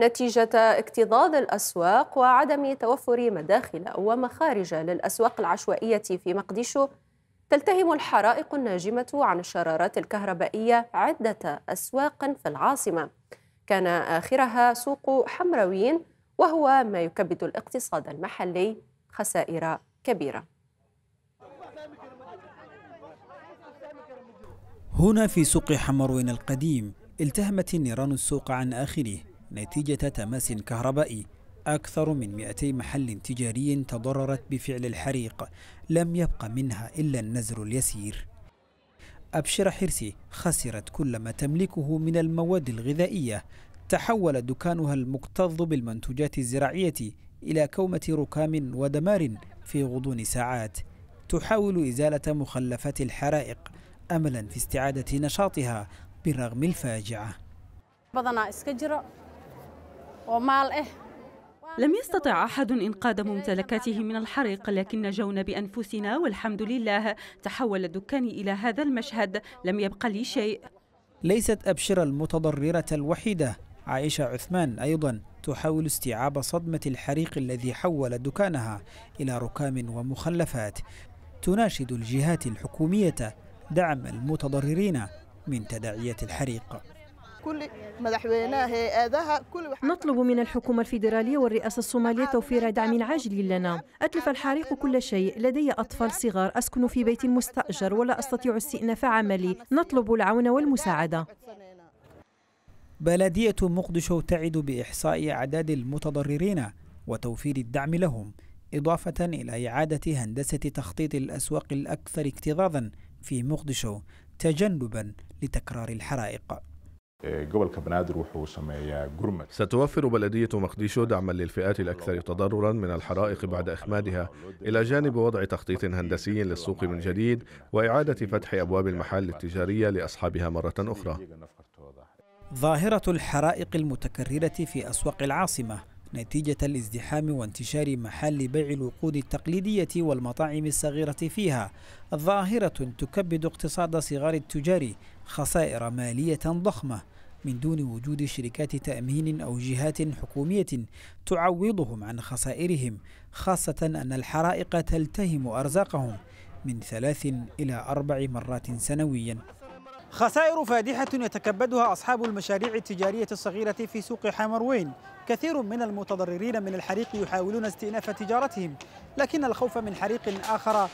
نتيجة اكتظاظ الأسواق وعدم توفر مداخل ومخارج للأسواق العشوائية في مقديشو تلتهم الحرائق الناجمة عن الشرارات الكهربائية عدة أسواق في العاصمة كان آخرها سوق حمروين وهو ما يكبد الاقتصاد المحلي خسائر كبيرة هنا في سوق حمروين القديم التهمت النيران السوق عن آخره نتيجة تماس كهربائي أكثر من 200 محل تجاري تضررت بفعل الحريق لم يبق منها إلا النزر اليسير أبشر حرسي خسرت كل ما تملكه من المواد الغذائية تحول دكانها المكتظ بالمنتجات الزراعية إلى كومة ركام ودمار في غضون ساعات تحاول إزالة مخلفات الحرائق أملا في استعادة نشاطها بالرغم الفاجعة إيه. لم يستطع أحد إنقاذ ممتلكاته من الحريق لكن نجونا بأنفسنا والحمد لله تحول دكاني إلى هذا المشهد لم يبق لي شيء ليست أبشر المتضررة الوحيدة عائشة عثمان أيضا تحاول استيعاب صدمة الحريق الذي حول دكانها إلى ركام ومخلفات تناشد الجهات الحكومية دعم المتضررين من تداعيات الحريق كل مدحويناه هذا كل نطلب من الحكومة الفيدرالية والرئاسة الصومالية توفير دعم عاجل لنا أتلف الحريق كل شيء لدي أطفال صغار أسكن في بيت مستأجر ولا أستطيع استئناف عملي نطلب العون والمساعدة بلدية مقدشو تعد بإحصاء أعداد المتضررين وتوفير الدعم لهم إضافة إلى إعادة هندسة تخطيط الأسواق الأكثر اكتظاظا في مقدشو تجنبا لتكرار الحرائق ستوفر بلدية مقديشو دعما للفئات الأكثر تضررا من الحرائق بعد إخمادها إلى جانب وضع تخطيط هندسي للسوق من جديد وإعادة فتح أبواب المحال التجارية لأصحابها مرة أخرى ظاهرة الحرائق المتكررة في أسواق العاصمة نتيجة الازدحام وانتشار محل بيع الوقود التقليدية والمطاعم الصغيرة فيها ظاهرة تكبد اقتصاد صغار التجار خسائر مالية ضخمة من دون وجود شركات تأمين أو جهات حكومية تعوضهم عن خسائرهم خاصة أن الحرائق تلتهم أرزاقهم من ثلاث إلى أربع مرات سنوياً خسائر فادحة يتكبدها أصحاب المشاريع التجارية الصغيرة في سوق حمروين كثير من المتضررين من الحريق يحاولون استئناف تجارتهم لكن الخوف من حريق آخر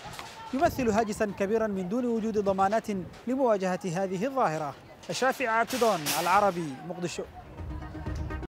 يمثل هاجسا كبيرا من دون وجود ضمانات لمواجهة هذه الظاهرة أشرف عابتدون العربي مقدشو